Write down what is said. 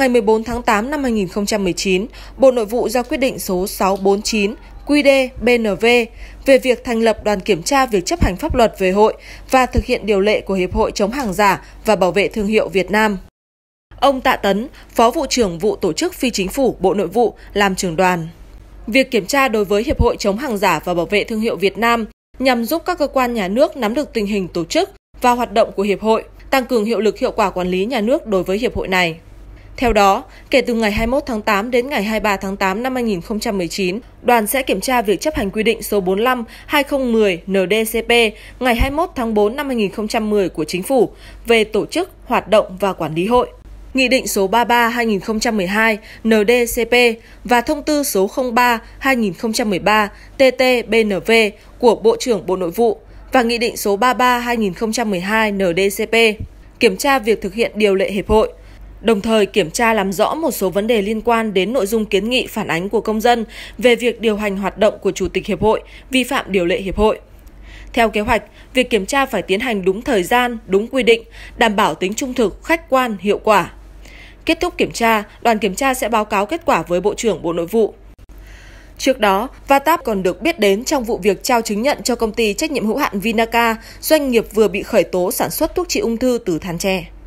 ngày 14 tháng 8 năm 2019, Bộ Nội vụ ra quyết định số 649 QD BNV về việc thành lập đoàn kiểm tra việc chấp hành pháp luật về hội và thực hiện điều lệ của Hiệp hội chống hàng giả và bảo vệ thương hiệu Việt Nam. Ông Tạ Tấn, Phó vụ trưởng vụ tổ chức phi chính phủ Bộ Nội vụ làm trưởng đoàn. Việc kiểm tra đối với Hiệp hội chống hàng giả và bảo vệ thương hiệu Việt Nam nhằm giúp các cơ quan nhà nước nắm được tình hình tổ chức và hoạt động của hiệp hội, tăng cường hiệu lực hiệu quả quản lý nhà nước đối với hiệp hội này. Theo đó, kể từ ngày 21 tháng 8 đến ngày 23 tháng 8 năm 2019, đoàn sẽ kiểm tra việc chấp hành quy định số 45-2010 NDCP ngày 21 tháng 4 năm 2010 của Chính phủ về tổ chức, hoạt động và quản lý hội. Nghị định số 33-2012 NDCP và Thông tư số 03-2013 TT-BNV của Bộ trưởng Bộ Nội vụ và Nghị định số 33-2012 NDCP kiểm tra việc thực hiện điều lệ hiệp hội, đồng thời kiểm tra làm rõ một số vấn đề liên quan đến nội dung kiến nghị phản ánh của công dân về việc điều hành hoạt động của Chủ tịch Hiệp hội, vi phạm điều lệ Hiệp hội. Theo kế hoạch, việc kiểm tra phải tiến hành đúng thời gian, đúng quy định, đảm bảo tính trung thực, khách quan, hiệu quả. Kết thúc kiểm tra, đoàn kiểm tra sẽ báo cáo kết quả với Bộ trưởng Bộ Nội vụ. Trước đó, Vatap còn được biết đến trong vụ việc trao chứng nhận cho công ty trách nhiệm hữu hạn Vinaca, doanh nghiệp vừa bị khởi tố sản xuất thuốc trị ung thư từ than tre.